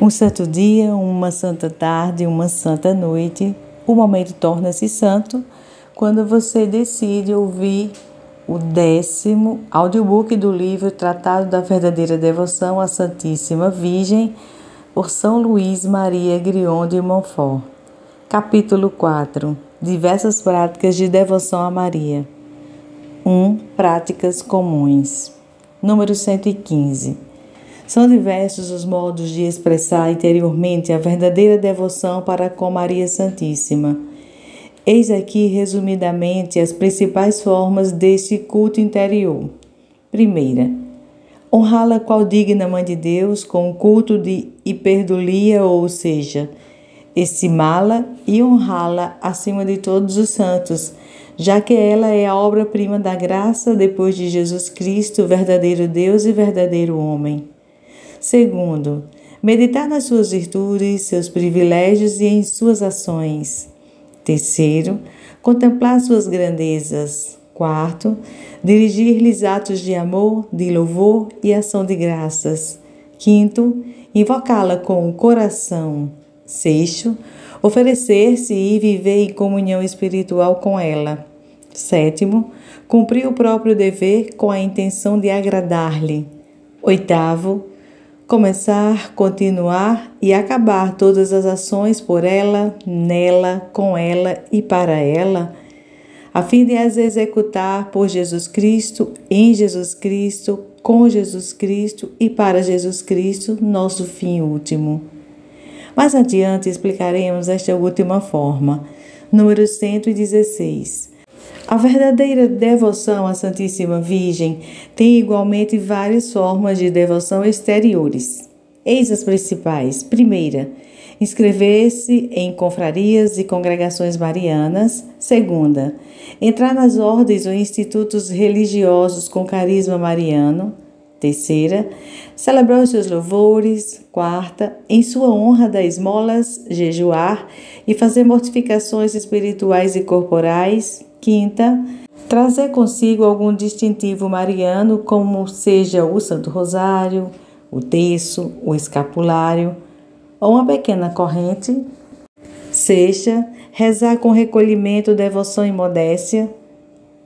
Um santo dia, uma santa tarde, uma santa noite, o momento torna-se santo quando você decide ouvir o décimo audiobook do livro Tratado da Verdadeira Devoção à Santíssima Virgem, por São Luís Maria Grion de Montfort. Capítulo 4 Diversas práticas de devoção a Maria. 1. Práticas comuns. Número 115. São diversos os modos de expressar interiormente a verdadeira devoção para com Maria Santíssima. Eis aqui resumidamente as principais formas deste culto interior. Primeira, honrá-la qual digna Mãe de Deus com o culto de hiperdulia, ou seja, estimá-la e honrá-la acima de todos os santos, já que ela é a obra-prima da graça depois de Jesus Cristo, verdadeiro Deus e verdadeiro homem. Segundo, meditar nas suas virtudes, seus privilégios e em suas ações. Terceiro, contemplar suas grandezas. Quarto, dirigir-lhes atos de amor, de louvor e ação de graças. Quinto, invocá-la com o coração. Sexto, oferecer-se e viver em comunhão espiritual com ela. Sétimo, cumprir o próprio dever com a intenção de agradar-lhe. Oitavo, começar, continuar e acabar todas as ações por ela, nela, com ela e para ela, a fim de as executar por Jesus Cristo, em Jesus Cristo, com Jesus Cristo e para Jesus Cristo, nosso fim último. Mais adiante explicaremos esta última forma. Número 116. A verdadeira devoção à Santíssima Virgem tem igualmente várias formas de devoção exteriores. Eis as principais. Primeira, inscrever-se em confrarias e congregações marianas. Segunda, entrar nas ordens ou institutos religiosos com carisma mariano. Terceira, celebrar os seus louvores. Quarta, em sua honra dar esmolas, jejuar e fazer mortificações espirituais e corporais. Quinta, trazer consigo algum distintivo mariano, como seja o Santo Rosário, o terço, o escapulário ou uma pequena corrente. Sexta, rezar com recolhimento, devoção e modéstia,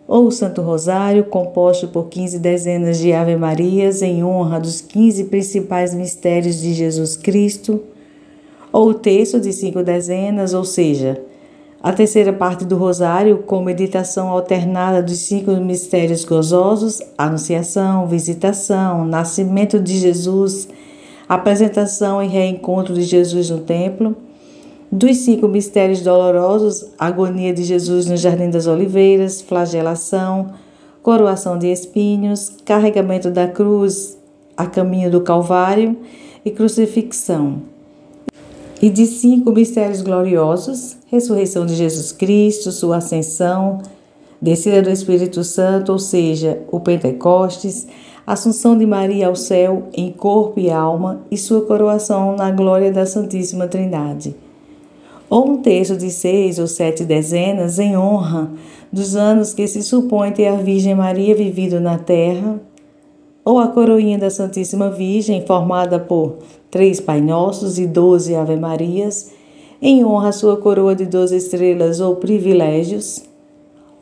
ou o Santo Rosário, composto por 15 dezenas de Ave Marias em honra dos 15 principais mistérios de Jesus Cristo, ou o terço de cinco dezenas, ou seja, a terceira parte do Rosário, com meditação alternada dos cinco mistérios gozosos, Anunciação, Visitação, Nascimento de Jesus, Apresentação e Reencontro de Jesus no Templo, dos cinco mistérios dolorosos, Agonia de Jesus no Jardim das Oliveiras, Flagelação, Coroação de Espinhos, Carregamento da Cruz a caminho do Calvário e Crucifixão. E de cinco mistérios gloriosos, ressurreição de Jesus Cristo, sua ascensão, descida do Espírito Santo, ou seja, o Pentecostes, assunção de Maria ao céu em corpo e alma e sua coroação na glória da Santíssima Trindade. Ou um terço de seis ou sete dezenas em honra dos anos que se supõe ter a Virgem Maria vivido na terra, ou a coroinha da Santíssima Virgem, formada por três Pai Nossos e doze Ave Marias, em honra à sua coroa de 12 estrelas ou privilégios,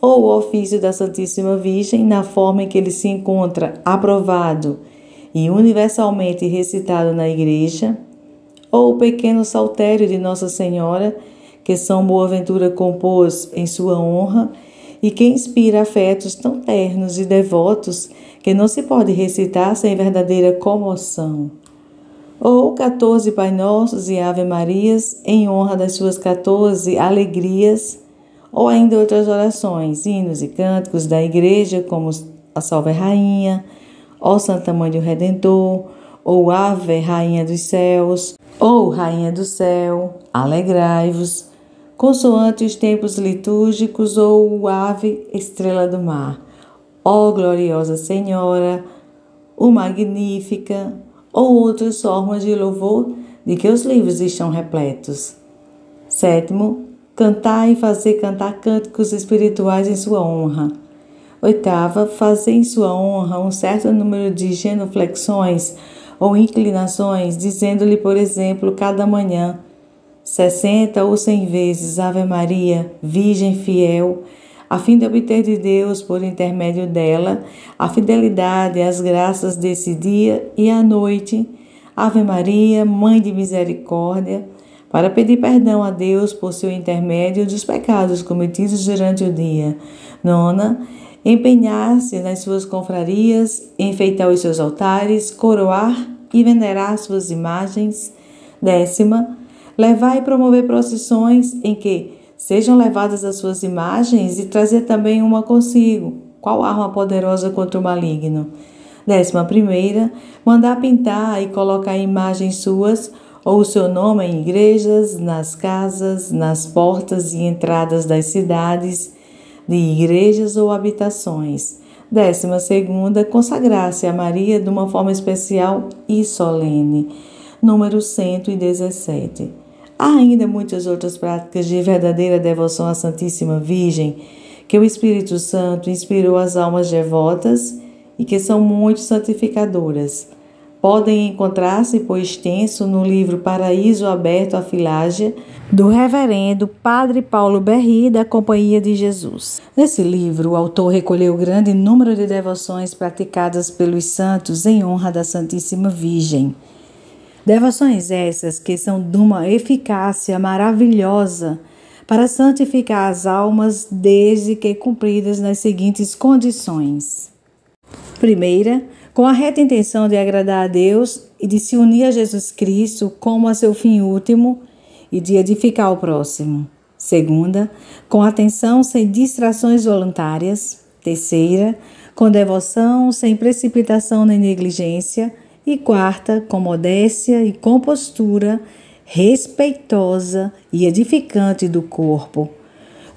ou o ofício da Santíssima Virgem na forma em que ele se encontra aprovado e universalmente recitado na Igreja, ou o pequeno saltério de Nossa Senhora, que São Boaventura compôs em sua honra e que inspira afetos tão ternos e devotos que não se pode recitar sem verdadeira comoção ou 14 Pai Nossos e Ave Marias em honra das suas 14 alegrias, ou ainda outras orações, hinos e cânticos da igreja, como a Salve Rainha, ó Santa Mãe do Redentor, ou Ave Rainha dos Céus, ou Rainha do Céu, alegrai-vos, consoante os tempos litúrgicos, ou Ave Estrela do Mar. Ó gloriosa Senhora, o Magnífica, ou outras formas de louvor de que os livros estão repletos. Sétimo, cantar e fazer cantar cânticos espirituais em sua honra. Oitava, fazer em sua honra um certo número de genuflexões ou inclinações, dizendo-lhe, por exemplo, cada manhã, sessenta ou cem vezes Ave Maria, Virgem fiel, a fim de obter de Deus, por intermédio dela, a fidelidade e as graças desse dia e à noite. Ave Maria, Mãe de Misericórdia, para pedir perdão a Deus por seu intermédio dos pecados cometidos durante o dia. Nona, empenhar-se nas suas confrarias, enfeitar os seus altares, coroar e venerar suas imagens. Décima, levar e promover procissões em que sejam levadas as suas imagens e trazer também uma consigo. Qual arma poderosa contra o maligno? Décima primeira, mandar pintar e colocar imagens suas ou o seu nome em igrejas, nas casas, nas portas e entradas das cidades, de igrejas ou habitações. Décima segunda, consagrar-se a Maria de uma forma especial e solene. Número 117. Há ainda muitas outras práticas de verdadeira devoção à Santíssima Virgem que o Espírito Santo inspirou as almas devotas e que são muito santificadoras. Podem encontrar-se por extenso no livro Paraíso Aberto à Filágia do reverendo Padre Paulo Berri da Companhia de Jesus. Nesse livro, o autor recolheu grande número de devoções praticadas pelos santos em honra da Santíssima Virgem. Devoções essas que são de uma eficácia maravilhosa para santificar as almas, desde que cumpridas nas seguintes condições: primeira, com a reta intenção de agradar a Deus e de se unir a Jesus Cristo como a seu fim último e de edificar o próximo. Segunda, com atenção sem distrações voluntárias. Terceira, com devoção sem precipitação nem negligência e quarta, com modéstia e compostura respeitosa e edificante do corpo.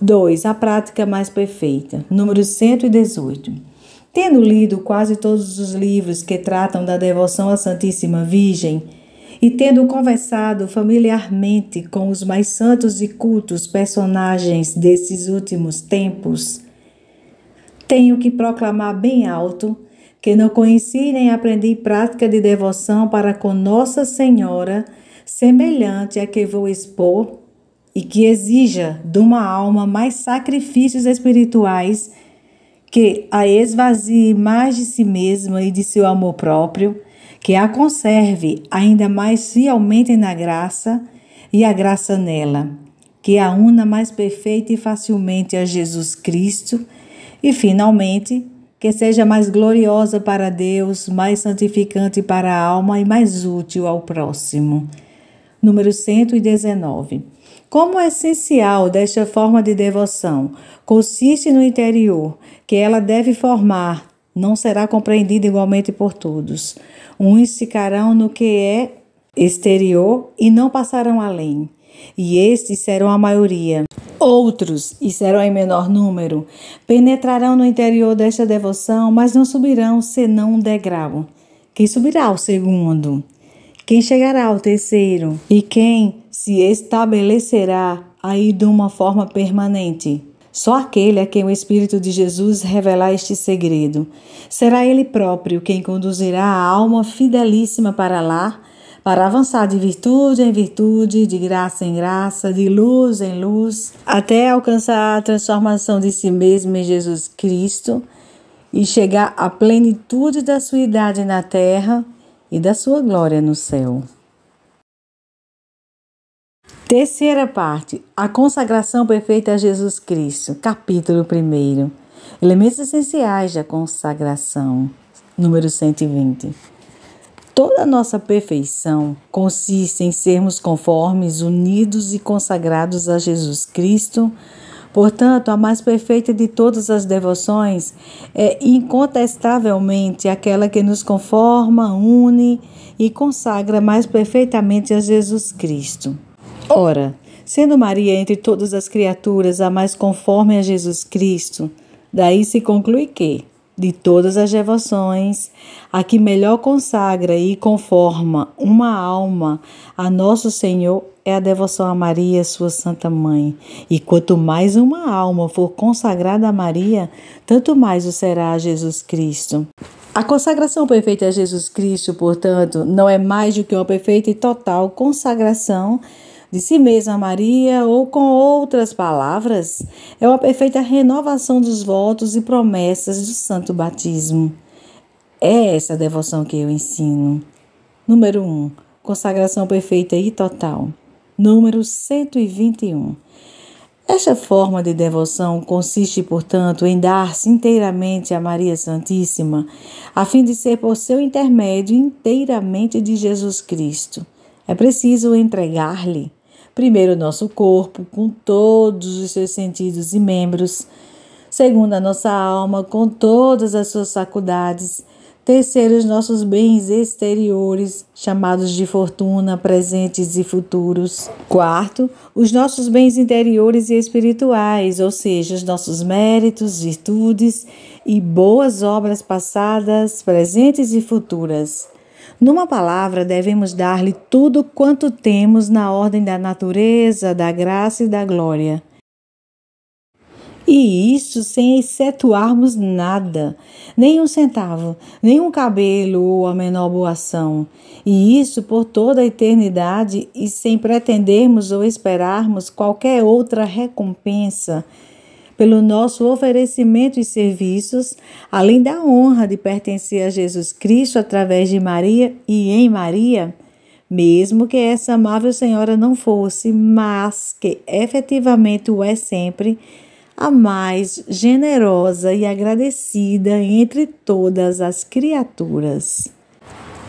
2. A prática mais perfeita. Número 118. Tendo lido quase todos os livros que tratam da devoção à Santíssima Virgem, e tendo conversado familiarmente com os mais santos e cultos personagens desses últimos tempos, tenho que proclamar bem alto que não conheci nem aprendi prática de devoção para com Nossa Senhora, semelhante à que vou expor, e que exija de uma alma mais sacrifícios espirituais que a esvazie mais de si mesma e de seu amor próprio, que a conserve ainda mais fielmente na graça e a graça nela, que a una mais perfeita e facilmente a Jesus Cristo, e finalmente que seja mais gloriosa para Deus, mais santificante para a alma e mais útil ao próximo. Número 119. Como é essencial desta forma de devoção consiste no interior, que ela deve formar, não será compreendida igualmente por todos. Uns ficarão no que é exterior e não passarão além, e estes serão a maioria. Outros, e serão em menor número, penetrarão no interior desta devoção, mas não subirão senão um degrau. Quem subirá ao segundo? Quem chegará ao terceiro? E quem se estabelecerá aí de uma forma permanente? Só aquele a quem o Espírito de Jesus revelar este segredo. Será ele próprio quem conduzirá a alma fidelíssima para lá para avançar de virtude em virtude, de graça em graça, de luz em luz, até alcançar a transformação de si mesmo em Jesus Cristo e chegar à plenitude da sua idade na terra e da sua glória no céu. Terceira parte: A consagração perfeita a Jesus Cristo, capítulo 1. Elementos essenciais da consagração, número 120. Toda a nossa perfeição consiste em sermos conformes, unidos e consagrados a Jesus Cristo. Portanto, a mais perfeita de todas as devoções é incontestavelmente aquela que nos conforma, une e consagra mais perfeitamente a Jesus Cristo. Ora, sendo Maria entre todas as criaturas a mais conforme a Jesus Cristo, daí se conclui que de todas as devoções, a que melhor consagra e conforma uma alma a Nosso Senhor é a devoção a Maria, sua Santa Mãe. E quanto mais uma alma for consagrada a Maria, tanto mais o será a Jesus Cristo. A consagração perfeita a Jesus Cristo, portanto, não é mais do que uma perfeita e total consagração de si mesma a Maria ou com outras palavras, é uma perfeita renovação dos votos e promessas do santo batismo. É essa devoção que eu ensino. Número 1. Um, consagração perfeita e total. Número 121. Esta forma de devoção consiste, portanto, em dar-se inteiramente a Maria Santíssima, a fim de ser por seu intermédio inteiramente de Jesus Cristo. É preciso entregar-lhe Primeiro, nosso corpo, com todos os seus sentidos e membros. Segundo, a nossa alma, com todas as suas faculdades. Terceiro, os nossos bens exteriores, chamados de fortuna, presentes e futuros. Quarto, os nossos bens interiores e espirituais, ou seja, os nossos méritos, virtudes e boas obras passadas, presentes e futuras. Numa palavra, devemos dar-lhe tudo quanto temos na ordem da natureza, da graça e da glória. E isso sem excetuarmos nada, nem um centavo, nem um cabelo ou a menor boa ação. E isso por toda a eternidade e sem pretendermos ou esperarmos qualquer outra recompensa pelo nosso oferecimento e serviços, além da honra de pertencer a Jesus Cristo através de Maria e em Maria, mesmo que essa amável Senhora não fosse, mas que efetivamente o é sempre, a mais generosa e agradecida entre todas as criaturas.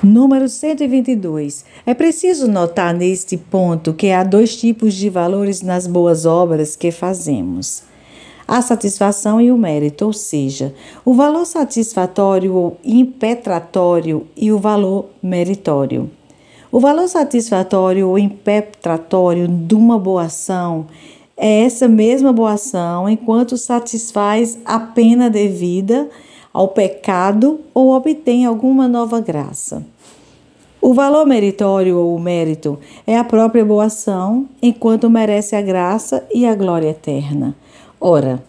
Número 122. É preciso notar neste ponto que há dois tipos de valores nas boas obras que fazemos a satisfação e o mérito, ou seja, o valor satisfatório ou impetratório e o valor meritório. O valor satisfatório ou impetratório de uma boa ação é essa mesma boa ação enquanto satisfaz a pena devida ao pecado ou obtém alguma nova graça. O valor meritório ou o mérito é a própria boa ação enquanto merece a graça e a glória eterna. Ora,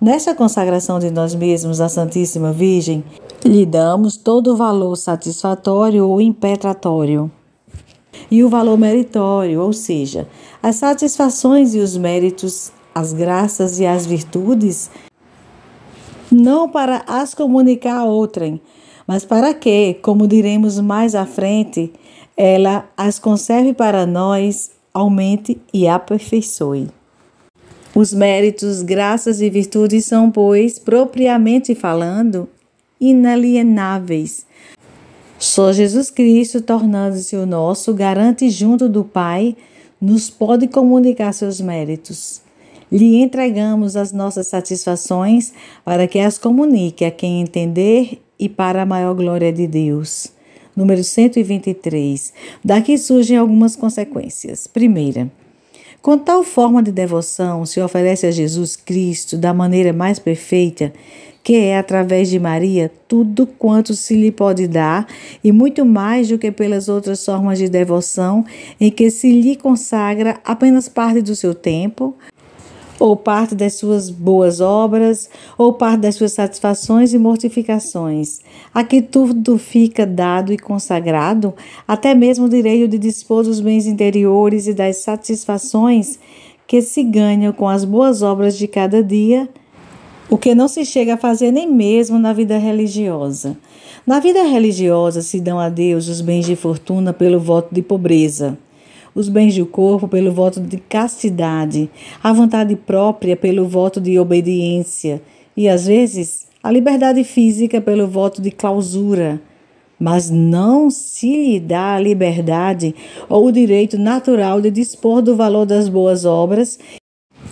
nessa consagração de nós mesmos à Santíssima Virgem, lhe damos todo o valor satisfatório ou impetratório e o valor meritório, ou seja, as satisfações e os méritos, as graças e as virtudes, não para as comunicar a outrem, mas para que, como diremos mais à frente, ela as conserve para nós, aumente e aperfeiçoe. Os méritos, graças e virtudes são, pois, propriamente falando, inalienáveis. Só Jesus Cristo, tornando-se o nosso garante junto do Pai, nos pode comunicar seus méritos. Lhe entregamos as nossas satisfações para que as comunique a quem entender e para a maior glória de Deus. Número 123. Daqui surgem algumas consequências. Primeira, com tal forma de devoção se oferece a Jesus Cristo da maneira mais perfeita, que é através de Maria tudo quanto se lhe pode dar, e muito mais do que pelas outras formas de devoção em que se lhe consagra apenas parte do seu tempo, ou parte das suas boas obras, ou parte das suas satisfações e mortificações. Aqui tudo fica dado e consagrado, até mesmo o direito de dispor dos bens interiores e das satisfações que se ganham com as boas obras de cada dia, o que não se chega a fazer nem mesmo na vida religiosa. Na vida religiosa se dão a Deus os bens de fortuna pelo voto de pobreza os bens do corpo pelo voto de castidade, a vontade própria pelo voto de obediência e, às vezes, a liberdade física pelo voto de clausura. Mas não se lhe dá a liberdade ou o direito natural de dispor do valor das boas obras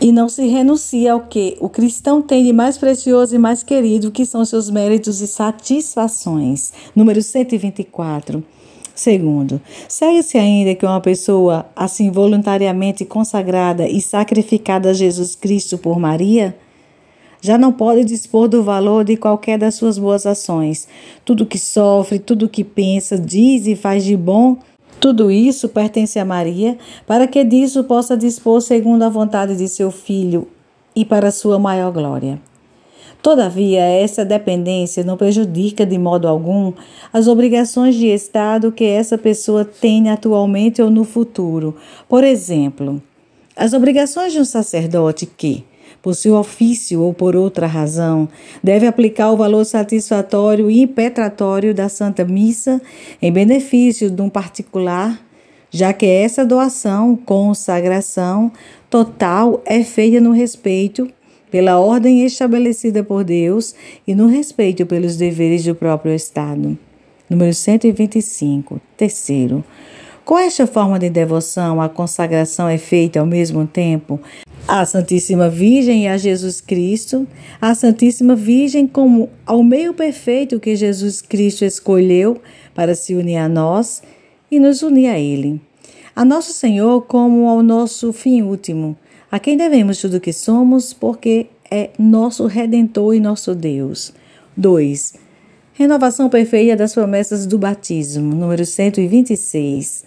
e não se renuncia ao que o cristão tem de mais precioso e mais querido, que são seus méritos e satisfações. Número 124. Segundo, segue-se ainda que uma pessoa assim voluntariamente consagrada e sacrificada a Jesus Cristo por Maria já não pode dispor do valor de qualquer das suas boas ações. Tudo que sofre, tudo que pensa, diz e faz de bom, tudo isso pertence a Maria, para que disso possa dispor segundo a vontade de seu Filho e para sua maior glória. Todavia, essa dependência não prejudica de modo algum as obrigações de Estado que essa pessoa tem atualmente ou no futuro. Por exemplo, as obrigações de um sacerdote que, por seu ofício ou por outra razão, deve aplicar o valor satisfatório e impetratório da Santa Missa em benefício de um particular, já que essa doação, consagração total, é feita no respeito pela ordem estabelecida por Deus e no respeito pelos deveres do próprio Estado. Número 125. Terceiro. Com esta forma de devoção, a consagração é feita ao mesmo tempo à Santíssima Virgem e a Jesus Cristo, à Santíssima Virgem como ao meio perfeito que Jesus Cristo escolheu para se unir a nós e nos unir a Ele. A Nosso Senhor como ao nosso fim último, a quem devemos tudo o que somos, porque é nosso Redentor e nosso Deus. 2. Renovação perfeita das promessas do batismo, número 126.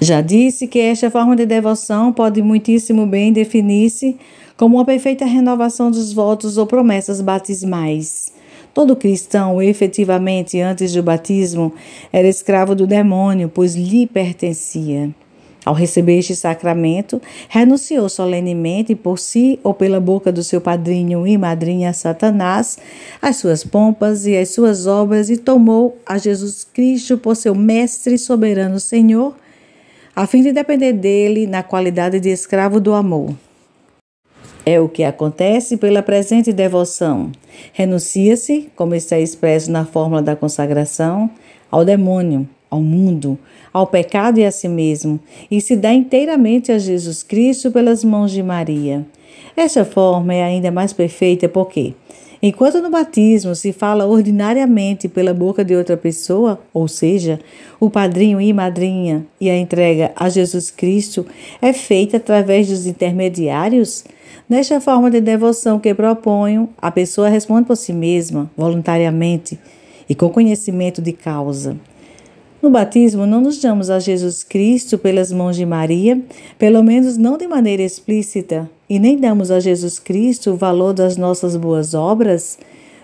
Já disse que esta forma de devoção pode muitíssimo bem definir-se como uma perfeita renovação dos votos ou promessas batismais. Todo cristão, efetivamente, antes do batismo, era escravo do demônio, pois lhe pertencia. Ao receber este sacramento, renunciou solenemente por si ou pela boca do seu padrinho e madrinha Satanás às suas pompas e às suas obras e tomou a Jesus Cristo por seu mestre soberano Senhor, a fim de depender dele na qualidade de escravo do amor. É o que acontece pela presente devoção. Renuncia-se, como está expresso na fórmula da consagração, ao demônio ao mundo, ao pecado e a si mesmo, e se dá inteiramente a Jesus Cristo pelas mãos de Maria. Esta forma é ainda mais perfeita porque, enquanto no batismo se fala ordinariamente pela boca de outra pessoa, ou seja, o padrinho e madrinha, e a entrega a Jesus Cristo é feita através dos intermediários, nesta forma de devoção que proponho, a pessoa responde por si mesma, voluntariamente e com conhecimento de causa. No batismo, não nos damos a Jesus Cristo pelas mãos de Maria, pelo menos não de maneira explícita, e nem damos a Jesus Cristo o valor das nossas boas obras,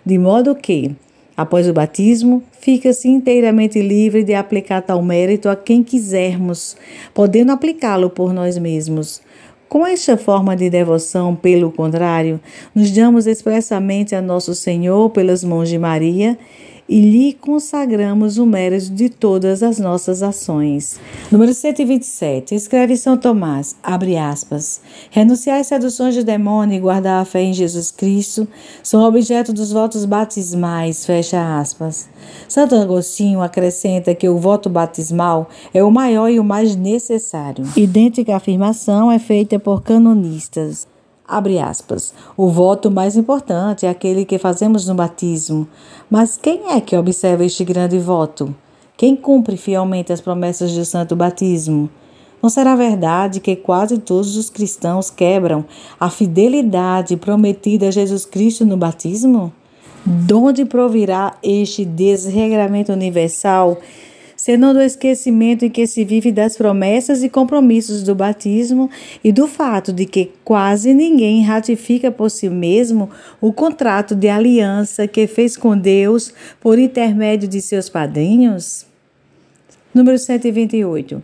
de modo que, após o batismo, fica-se inteiramente livre de aplicar tal mérito a quem quisermos, podendo aplicá-lo por nós mesmos. Com esta forma de devoção, pelo contrário, nos damos expressamente a Nosso Senhor pelas mãos de Maria e lhe consagramos o mérito de todas as nossas ações. Número 127. Escreve São Tomás, abre aspas. Renunciar às seduções de demônio e guardar a fé em Jesus Cristo são objeto dos votos batismais, fecha aspas. Santo Agostinho acrescenta que o voto batismal é o maior e o mais necessário. Idêntica afirmação é feita por canonistas. Abre aspas. O voto mais importante é aquele que fazemos no batismo. Mas quem é que observa este grande voto? Quem cumpre fielmente as promessas do santo batismo? Não será verdade que quase todos os cristãos quebram a fidelidade prometida a Jesus Cristo no batismo? De onde provirá este desregramento universal senão do esquecimento em que se vive das promessas e compromissos do batismo e do fato de que quase ninguém ratifica por si mesmo o contrato de aliança que fez com Deus por intermédio de seus padrinhos? Número 128.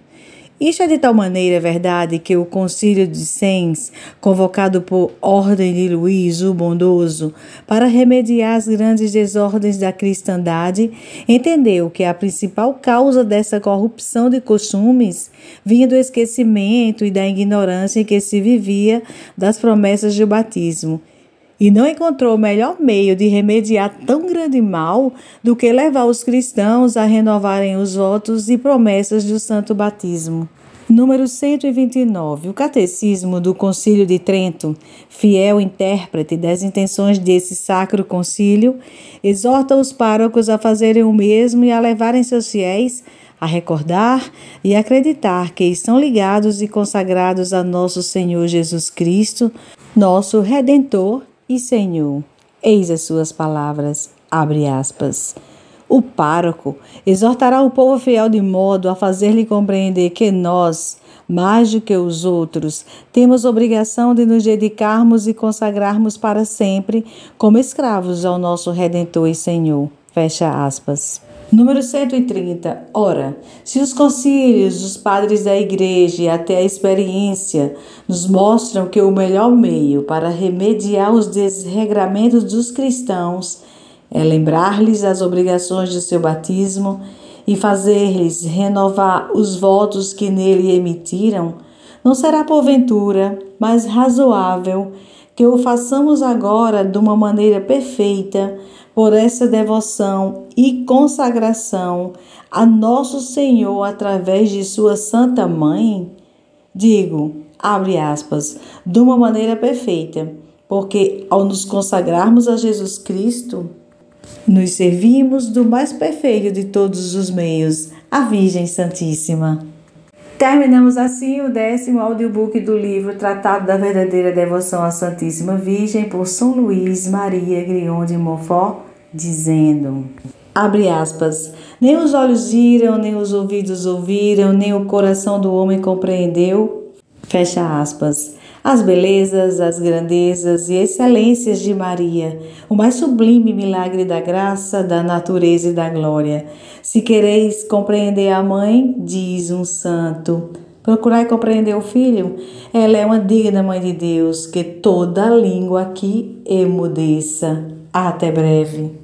Isto é de tal maneira é verdade que o concílio de Sens, convocado por ordem de Luís o Bondoso, para remediar as grandes desordens da cristandade, entendeu que a principal causa dessa corrupção de costumes vinha do esquecimento e da ignorância em que se vivia das promessas do batismo e não encontrou melhor meio de remediar tão grande mal do que levar os cristãos a renovarem os votos e promessas do santo batismo. Número 129. O Catecismo do Concílio de Trento, fiel intérprete das intenções desse sacro concílio, exorta os párocos a fazerem o mesmo e a levarem seus fiéis a recordar e acreditar que estão ligados e consagrados a nosso Senhor Jesus Cristo, nosso Redentor e Senhor. Eis as suas palavras, abre aspas. O pároco exortará o povo fiel de modo a fazer-lhe compreender que nós, mais do que os outros, temos obrigação de nos dedicarmos e consagrarmos para sempre como escravos ao nosso Redentor e Senhor. Fecha aspas. Número 130. Ora, se os concílios dos padres da Igreja e até a experiência nos mostram que o melhor meio para remediar os desregramentos dos cristãos é lembrar-lhes as obrigações de seu batismo e fazer-lhes renovar os votos que nele emitiram, não será porventura mais razoável que o façamos agora de uma maneira perfeita por essa devoção e consagração a Nosso Senhor através de Sua Santa Mãe? Digo, abre aspas, de uma maneira perfeita, porque ao nos consagrarmos a Jesus Cristo, nos servimos do mais perfeito de todos os meios, a Virgem Santíssima. Terminamos assim o décimo audiobook do livro Tratado da Verdadeira Devoção à Santíssima Virgem por São Luís Maria Grion de Montfort, dizendo... Abre aspas. Nem os olhos viram, nem os ouvidos ouviram, nem o coração do homem compreendeu. Fecha aspas as belezas, as grandezas e excelências de Maria, o mais sublime milagre da graça, da natureza e da glória. Se quereis compreender a mãe, diz um santo. Procurai compreender o filho. Ela é uma digna mãe de Deus, que toda língua aqui emudeça. Até breve.